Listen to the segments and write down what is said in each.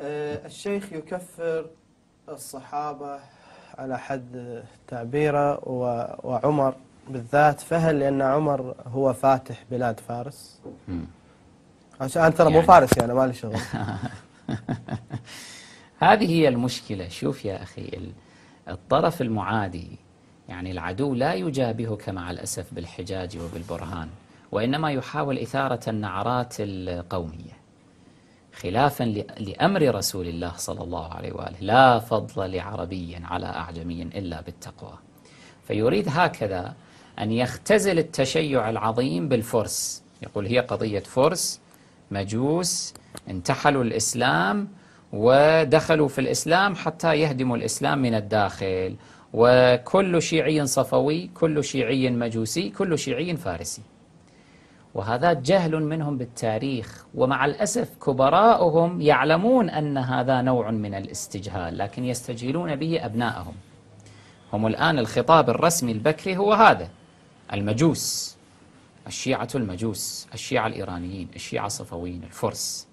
آه، الشيخ يكفر الصحابة على حد تعبيره وعمر بالذات فهل لأن عمر هو فاتح بلاد فارس عشان ترى مو فارس يعني ما لي شغل هذه هي المشكلة شوف يا أخي الطرف المعادي يعني العدو لا يجابهك مع الأسف بالحجاج وبالبرهان وإنما يحاول إثارة النعرات القومية خلافا لأمر رسول الله صلى الله عليه وآله لا فضل لعربي على أعجمي إلا بالتقوى فيريد هكذا أن يختزل التشيع العظيم بالفرس يقول هي قضية فرس مجوس انتحلوا الإسلام ودخلوا في الإسلام حتى يهدموا الإسلام من الداخل وكل شيعي صفوي كل شيعي مجوسي كل شيعي فارسي وهذا جهل منهم بالتاريخ ومع الأسف كبراؤهم يعلمون أن هذا نوع من الاستجهال لكن يستجهلون به أبنائهم هم الآن الخطاب الرسمي البكري هو هذا المجوس الشيعة المجوس الشيعة الإيرانيين الشيعة الصفويين الفرس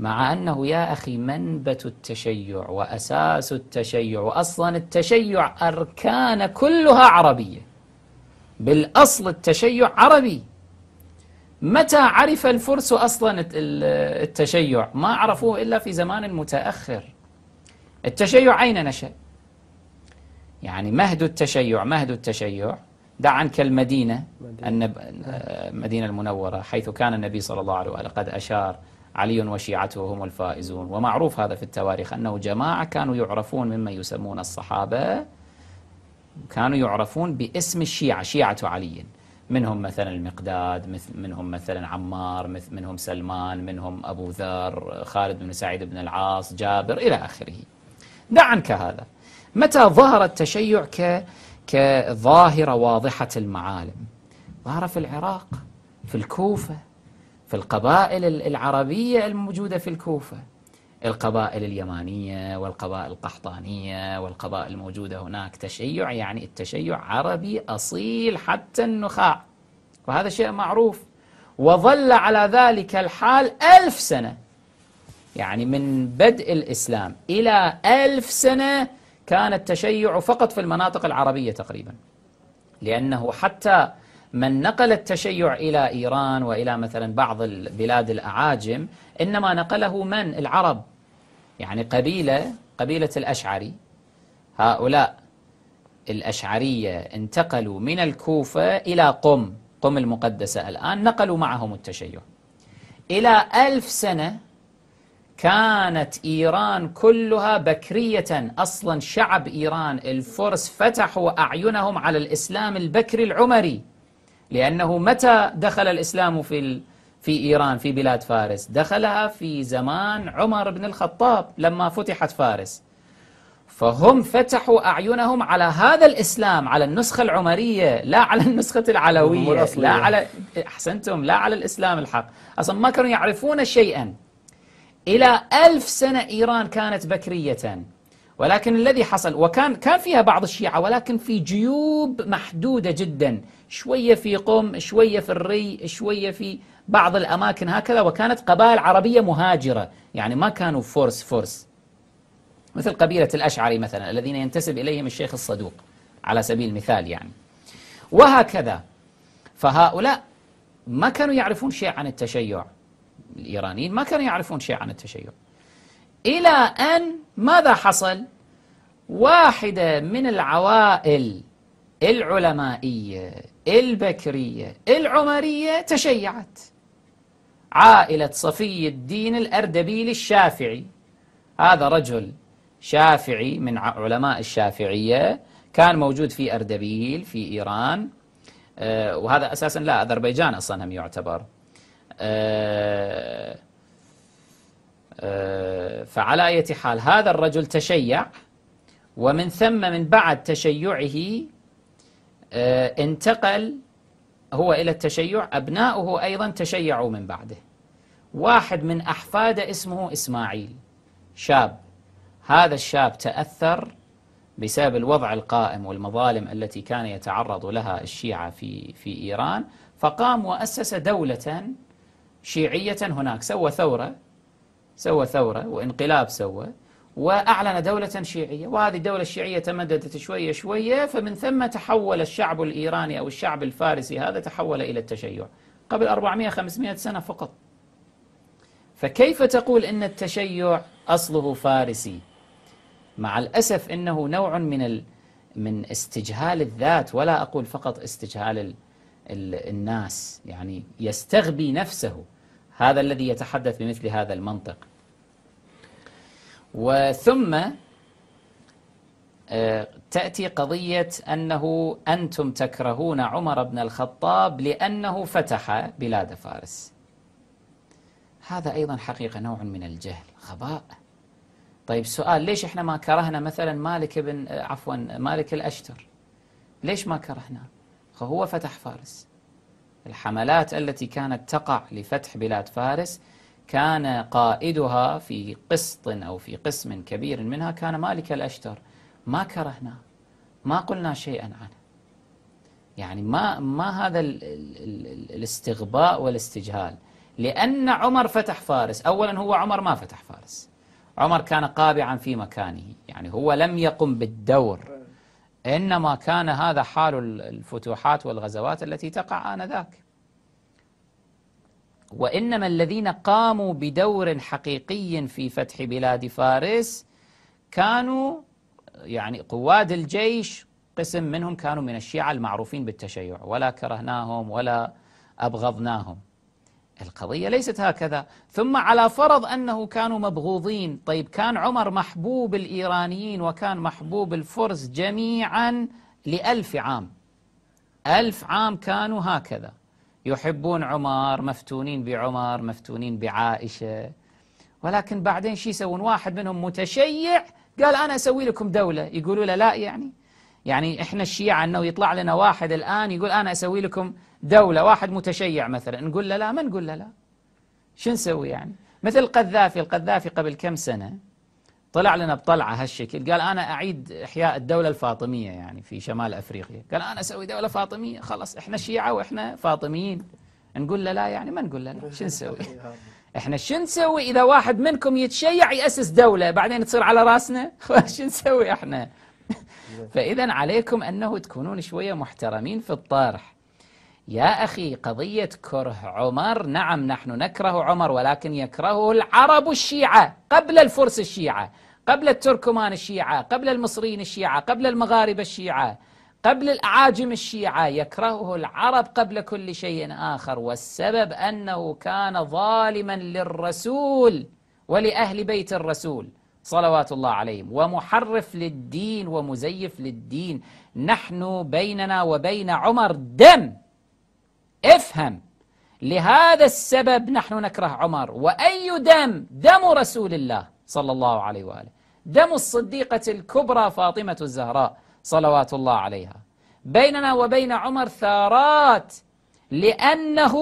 مع أنه يا أخي منبت التشيع وأساس التشيع وأصلا التشيع أركان كلها عربية بالأصل التشيع عربي متى عرف الفرس أصلا التشيع ما عرفوه إلا في زمان متأخر التشيع أين نشأ يعني مهد التشيع مهد التشيع دع عنك المدينة مدينة, النب... المدينه آه، المنورة حيث كان النبي صلى الله عليه وآله قد أشار علي وشيعته هم الفائزون ومعروف هذا في التواريخ أنه جماعة كانوا يعرفون مما يسمون الصحابة كانوا يعرفون باسم الشيعة شيعة علي منهم مثلا المقداد منهم مثلا عمار منهم سلمان منهم أبو ذر خالد بن سعيد بن العاص جابر إلى آخره دع عنك هذا متى ظهر التشيع ك كظاهرة واضحة المعالم ظهر في العراق في الكوفة في القبائل العربية الموجودة في الكوفة القبائل اليمانية والقبائل القحطانية والقبائل الموجودة هناك تشيع يعني التشيع عربي أصيل حتى النخاع وهذا شيء معروف وظل على ذلك الحال ألف سنة يعني من بدء الإسلام إلى ألف سنة كان التشيع فقط في المناطق العربية تقريبا لأنه حتى من نقل التشيع إلى إيران وإلى مثلا بعض البلاد الأعاجم إنما نقله من العرب يعني قبيلة قبيلة الأشعري هؤلاء الأشعرية انتقلوا من الكوفة إلى قم قم المقدسة الآن نقلوا معهم التشيع إلى ألف سنة كانت إيران كلها بكرية أصلا شعب إيران الفرس فتحوا أعينهم على الإسلام البكري العمري لأنه متى دخل الإسلام في في إيران في بلاد فارس دخلها في زمان عمر بن الخطاب لما فتحت فارس فهم فتحوا أعينهم على هذا الإسلام على النسخة العمرية لا على النسخة العلوية لا على أحسنتم لا على الإسلام الحق أصلا ما كانوا يعرفون شيئا إلى ألف سنة إيران كانت بكرية ولكن الذي حصل وكان كان فيها بعض الشيعة ولكن في جيوب محدودة جدا شوية في قم شوية في الري شوية في بعض الأماكن هكذا وكانت قبائل عربية مهاجرة يعني ما كانوا فورس فورس مثل قبيلة الأشعري مثلا الذين ينتسب إليهم الشيخ الصدوق على سبيل المثال يعني وهكذا فهؤلاء ما كانوا يعرفون شيء عن التشيع الإيرانيين ما كانوا يعرفون شيء عن التشيع إلى أن ماذا حصل؟ واحدة من العوائل العلمائية البكرية العمرية تشيعت عائلة صفي الدين الأردبيلي الشافعي هذا رجل شافعي من علماء الشافعية كان موجود في أردبيل في إيران آه، وهذا أساسا لا أذربيجان أصلا هم يعتبر آه، آه، فعلى أي حال هذا الرجل تشيع ومن ثم من بعد تشيعه انتقل هو إلى التشيع أبناؤه أيضا تشيعوا من بعده واحد من أحفاده اسمه إسماعيل شاب هذا الشاب تأثر بسبب الوضع القائم والمظالم التي كان يتعرض لها الشيعة في, في إيران فقام وأسس دولة شيعية هناك سوى ثورة سوى ثورة وانقلاب سوى وأعلن دولة شيعية وهذه الدولة الشيعية تمددت شوية شوية فمن ثم تحول الشعب الإيراني أو الشعب الفارسي هذا تحول إلى التشيع قبل 400-500 سنة فقط فكيف تقول أن التشيع أصله فارسي مع الأسف أنه نوع من ال... من استجهال الذات ولا أقول فقط استجهال ال... ال... الناس يعني يستغبي نفسه هذا الذي يتحدث بمثل هذا المنطق وثم آه، تأتي قضية أنه أنتم تكرهون عمر بن الخطاب لأنه فتح بلاد فارس هذا أيضا حقيقة نوع من الجهل غباء طيب سؤال ليش احنا ما كرهنا مثلا مالك بن آه، عفوا مالك الأشتر ليش ما كرهنا هو فتح فارس الحملات التي كانت تقع لفتح بلاد فارس كان قائدها في قسط أو في قسم كبير منها كان مالك الأشتر ما كرهناه ما قلنا شيئا عنه يعني ما ما هذا الـ الـ الاستغباء والاستجهال لأن عمر فتح فارس أولا هو عمر ما فتح فارس عمر كان قابعا في مكانه يعني هو لم يقم بالدور إنما كان هذا حال الفتوحات والغزوات التي تقع آنذاك وإنما الذين قاموا بدور حقيقي في فتح بلاد فارس كانوا يعني قواد الجيش قسم منهم كانوا من الشيعة المعروفين بالتشيع ولا كرهناهم ولا أبغضناهم القضية ليست هكذا ثم على فرض أنه كانوا مبغوضين طيب كان عمر محبوب الإيرانيين وكان محبوب الفرس جميعا لألف عام ألف عام كانوا هكذا يحبون عمر مفتونين بعمر مفتونين بعائشة ولكن بعدين شو يسوون واحد منهم متشيع قال أنا أسوي لكم دولة يقولوا له لا يعني يعني إحنا الشيعة أنه يطلع لنا واحد الآن يقول أنا أسوي لكم دولة واحد متشيع مثلا نقول له لا ما نقول له لا شو نسوي يعني مثل القذافي القذافي قبل كم سنة طلع لنا بطلعة هالشكل قال أنا أعيد إحياء الدولة الفاطمية يعني في شمال أفريقيا قال أنا أسوي دولة فاطمية خلاص إحنا شيعة وإحنا فاطميين نقول له لا يعني ما نقول له لا شو نسوي إحنا شو نسوي إذا واحد منكم يتشيع يأسس دولة بعدين تصير على راسنا شو نسوي إحنا فإذا عليكم أنه تكونون شوية محترمين في الطرح يا أخي قضية كره عمر نعم نحن نكره عمر ولكن يكرهه العرب الشيعة قبل الفرس الشيعة قبل التركمان الشيعة قبل المصريين الشيعة قبل المغاربة الشيعة قبل الأعاجم الشيعة يكرهه العرب قبل كل شيء آخر والسبب أنه كان ظالما للرسول ولأهل بيت الرسول صلوات الله عليهم ومحرف للدين ومزيف للدين نحن بيننا وبين عمر دم افهم لهذا السبب نحن نكره عمر وأي دم دم رسول الله صلى الله عليه وآله دم الصديقة الكبرى فاطمة الزهراء صلوات الله عليها بيننا وبين عمر ثارات لأنه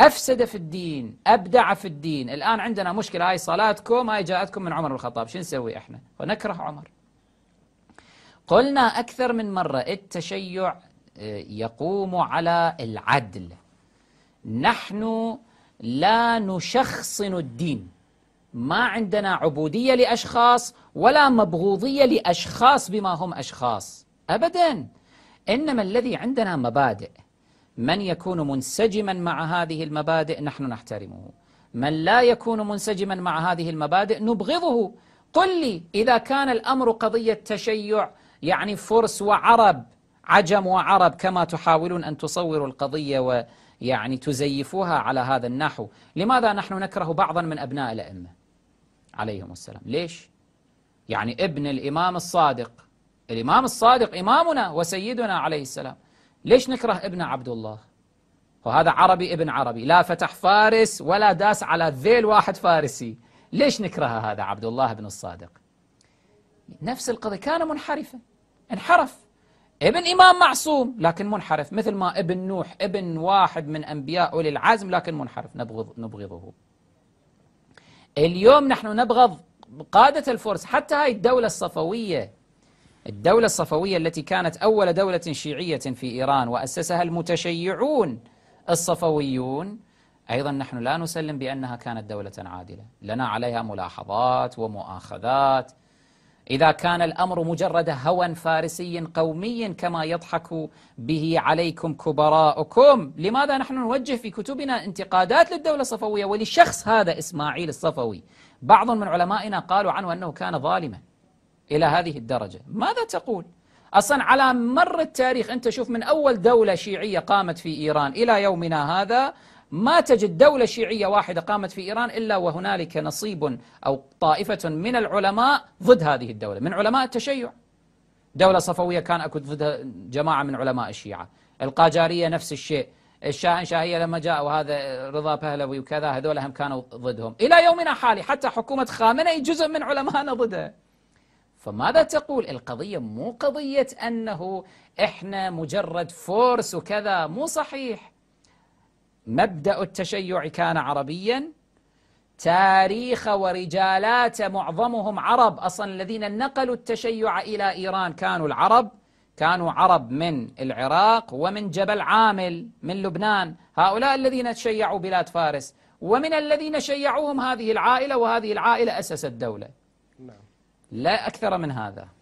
أفسد في الدين أبدع في الدين الآن عندنا مشكلة هاي صلاتكم هاي جاءتكم من عمر الخطاب شو نسوي إحنا ونكره عمر قلنا أكثر من مرة التشيع آه، يقوم على العدل نحن لا نشخصن الدين ما عندنا عبودية لأشخاص ولا مبغوضية لأشخاص بما هم أشخاص أبدا إنما الذي عندنا مبادئ من يكون منسجما مع هذه المبادئ نحن نحترمه من لا يكون منسجما مع هذه المبادئ نبغضه قل لي إذا كان الأمر قضية تشيع يعني فرس وعرب عجم وعرب كما تحاولون أن تصوروا القضية ويعني تزيفوها على هذا النحو لماذا نحن نكره بعضا من أبناء الأئمة عليهم السلام ليش؟ يعني ابن الإمام الصادق الإمام الصادق إمامنا وسيدنا عليه السلام ليش نكره ابن عبد الله؟ وهذا عربي ابن عربي لا فتح فارس ولا داس على ذيل واحد فارسي ليش نكره هذا عبد الله بن الصادق نفس القضية كان منحرفا انحرف ابن إمام معصوم لكن منحرف مثل ما ابن نوح ابن واحد من أنبياء أولي العزم لكن منحرف نبغض نبغضه اليوم نحن نبغض قادة الفرس حتى هاي الدولة الصفوية الدولة الصفوية التي كانت أول دولة شيعية في إيران وأسسها المتشيعون الصفويون أيضا نحن لا نسلم بأنها كانت دولة عادلة لنا عليها ملاحظات ومؤاخذات إذا كان الأمر مجرد هوى فارسي قومي كما يضحك به عليكم كبراءكم لماذا نحن نوجه في كتبنا انتقادات للدولة الصفوية ولشخص هذا إسماعيل الصفوي بعض من علمائنا قالوا عنه أنه كان ظالما إلى هذه الدرجة ماذا تقول؟ أصلا على مر التاريخ أنت شوف من أول دولة شيعية قامت في إيران إلى يومنا هذا ما تجد دولة شيعية واحدة قامت في إيران إلا وهنالك نصيب أو طائفة من العلماء ضد هذه الدولة من علماء التشيع دولة صفوية كان أكو ضدها جماعة من علماء الشيعة القاجارية نفس الشيء شاهية لما جاء وهذا رضا بهلوي وكذا هذول هم كانوا ضدهم إلى يومنا حالي حتى حكومة خامنئي جزء من علمائنا ضدها فماذا تقول القضية مو قضية أنه إحنا مجرد فورس وكذا مو صحيح مبدأ التشيع كان عربيا تاريخ ورجالات معظمهم عرب أصلا الذين نقلوا التشيع إلى إيران كانوا العرب كانوا عرب من العراق ومن جبل عامل من لبنان هؤلاء الذين تشيعوا بلاد فارس ومن الذين شيعوهم هذه العائلة وهذه العائلة أسست دوله نعم. لا أكثر من هذا